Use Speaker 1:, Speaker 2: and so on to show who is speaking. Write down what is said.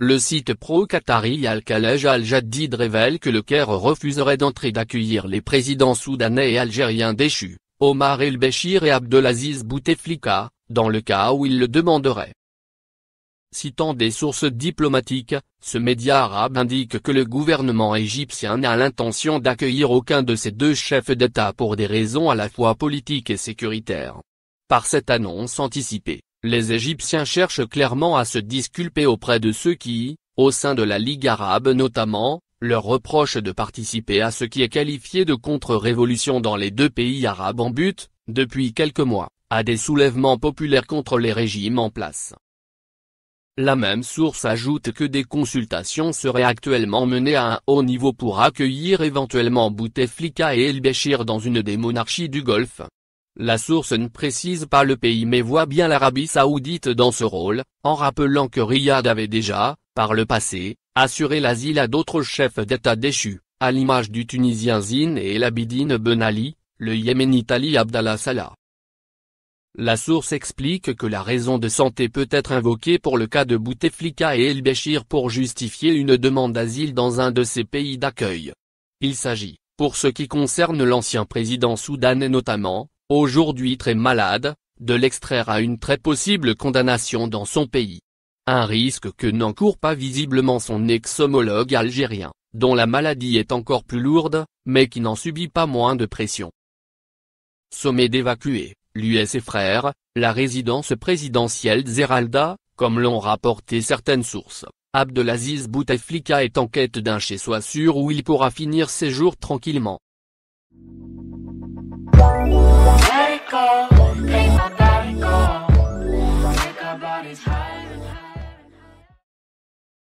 Speaker 1: Le site pro-qatari Al-Khalej Al-Jadid révèle que le Caire refuserait d'entrer d'accueillir les présidents soudanais et algériens déchus, Omar el-Béchir et Abdelaziz Bouteflika, dans le cas où ils le demanderaient. Citant des sources diplomatiques, ce média arabe indique que le gouvernement égyptien n'a l'intention d'accueillir aucun de ces deux chefs d'État pour des raisons à la fois politiques et sécuritaires. Par cette annonce anticipée, les Égyptiens cherchent clairement à se disculper auprès de ceux qui, au sein de la Ligue arabe notamment, leur reprochent de participer à ce qui est qualifié de contre-révolution dans les deux pays arabes en but, depuis quelques mois, à des soulèvements populaires contre les régimes en place. La même source ajoute que des consultations seraient actuellement menées à un haut niveau pour accueillir éventuellement Bouteflika et El-Béchir dans une des monarchies du Golfe. La source ne précise pas le pays mais voit bien l'Arabie Saoudite dans ce rôle, en rappelant que Riyad avait déjà, par le passé, assuré l'asile à d'autres chefs d'État déchus, à l'image du Tunisien Zine et l'Abidine Ben Ali, le Yéménite Ali Abdallah Salah. La source explique que la raison de santé peut être invoquée pour le cas de Bouteflika et El Béchir pour justifier une demande d'asile dans un de ces pays d'accueil. Il s'agit, pour ce qui concerne l'ancien président soudanais notamment, aujourd'hui très malade, de l'extraire à une très possible condamnation dans son pays. Un risque que n'encourt pas visiblement son ex-homologue algérien, dont la maladie est encore plus lourde, mais qui n'en subit pas moins de pression. Sommet d'évacuer, lui et ses frères, la résidence présidentielle Zeralda, comme l'ont rapporté certaines sources. Abdelaziz Bouteflika est en quête d'un chez-soi sûr où il pourra finir ses jours tranquillement.